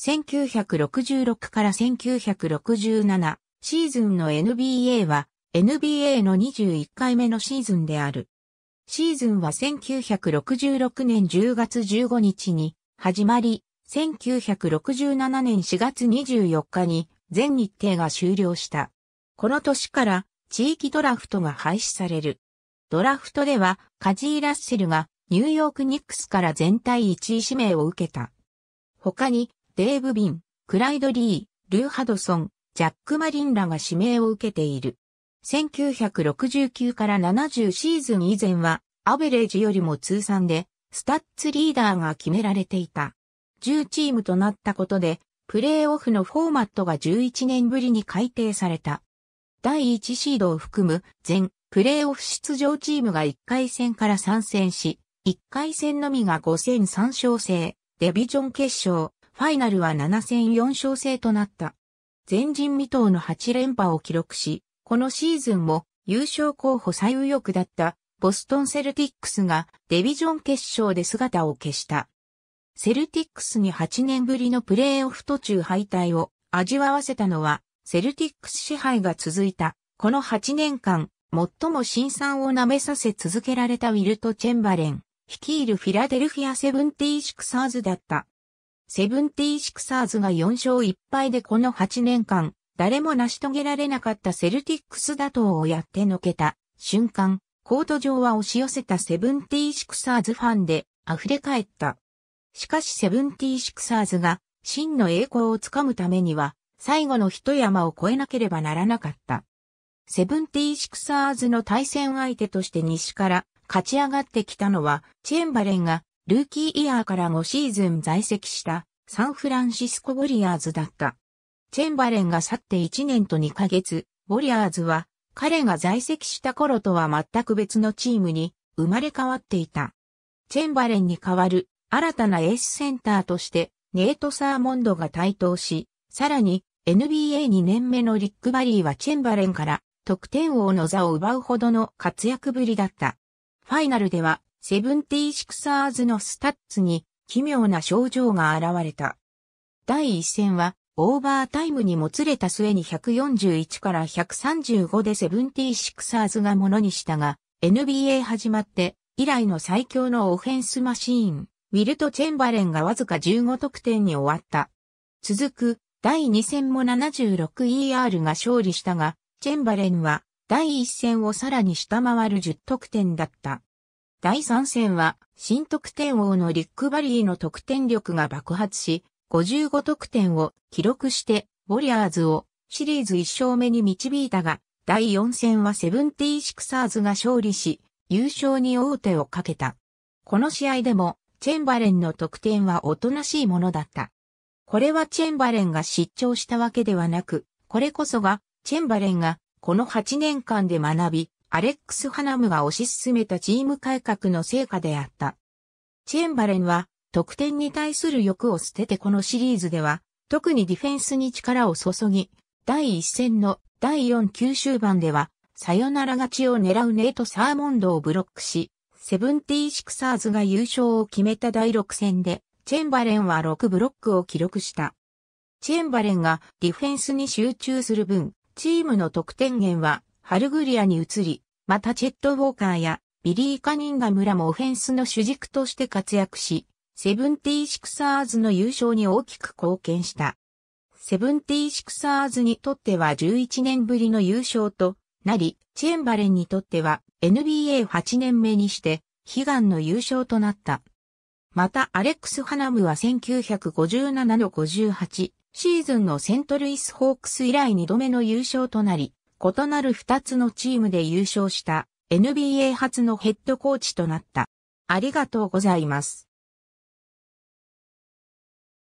1966から1967シーズンの NBA は NBA の21回目のシーズンである。シーズンは1966年10月15日に始まり、1967年4月24日に全日程が終了した。この年から地域ドラフトが廃止される。ドラフトではカジー・ラッセルがニューヨーク・ニックスから全体1位指名を受けた。他にデーブ・ビン、クライド・リー、ルー・ハドソン、ジャック・マリンらが指名を受けている。1969から70シーズン以前は、アベレージよりも通算で、スタッツリーダーが決められていた。10チームとなったことで、プレーオフのフォーマットが11年ぶりに改定された。第1シードを含む全プレーオフ出場チームが1回戦から参戦し、1回戦のみが5戦3勝制、デビジョン決勝、ファイナルは7戦4勝制となった。前人未到の8連覇を記録し、このシーズンも優勝候補最右翼だったボストンセルティックスがデビジョン決勝で姿を消した。セルティックスに8年ぶりのプレーオフ途中敗退を味わわせたのは、セルティックス支配が続いた、この8年間、最も辛酸を舐めさせ続けられたウィルト・チェンバレン、率いるフィラデルフィア・セブンティーシクサーズだった。セブンティーシクサーズが4勝1敗でこの8年間、誰も成し遂げられなかったセルティックス打倒をやってのけた瞬間、コート上は押し寄せたセブンティーシクサーズファンで溢れ返った。しかしセブンティーシクサーズが真の栄光をつかむためには、最後の一山を越えなければならなかった。セブンティーシクサーズの対戦相手として西から勝ち上がってきたのは、チェンバレンがルーキーイヤーから5シーズン在籍したサンフランシスコ・ウォリアーズだった。チェンバレンが去って1年と2ヶ月、ウォリアーズは彼が在籍した頃とは全く別のチームに生まれ変わっていた。チェンバレンに代わる新たなエースセンターとしてネート・サーモンドが台頭し、さらに NBA2 年目のリック・バリーはチェンバレンから得点王の座を奪うほどの活躍ぶりだった。ファイナルではセブンティーシクサーズのスタッツに奇妙な症状が現れた。第1戦はオーバータイムにもつれた末に141から135でセブンティーシクサーズがものにしたが、NBA 始まって以来の最強のオフェンスマシーン、ウィルト・チェンバレンがわずか15得点に終わった。続く第2戦も 76ER が勝利したが、チェンバレンは第1戦をさらに下回る10得点だった。第3戦は、新得点王のリック・バリーの得点力が爆発し、55得点を記録して、ウォリアーズをシリーズ1勝目に導いたが、第4戦はセブンティーシクサーズが勝利し、優勝に王手をかけた。この試合でも、チェンバレンの得点はおとなしいものだった。これはチェンバレンが失調したわけではなく、これこそが、チェンバレンが、この8年間で学び、アレックス・ハナムが推し進めたチーム改革の成果であった。チェンバレンは、得点に対する欲を捨ててこのシリーズでは、特にディフェンスに力を注ぎ、第1戦の第4九終盤では、サヨナラ勝ちを狙うネイト・サーモンドをブロックし、セブンティーシクサーズが優勝を決めた第6戦で、チェンバレンは6ブロックを記録した。チェンバレンがディフェンスに集中する分、チームの得点源はハルグリアに移り、またチェット・ウォーカーやビリー・カニンガムらもオフェンスの主軸として活躍し、セブンティー・シクサーズの優勝に大きく貢献した。セブンティー・シクサーズにとっては11年ぶりの優勝となり、チェンバレンにとっては NBA8 年目にして悲願の優勝となった。またアレックス・ハナムは1957の58シーズンのセントルイス・ホークス以来2度目の優勝となり、異なる2つのチームで優勝した NBA 初のヘッドコーチとなった。ありがとうございます。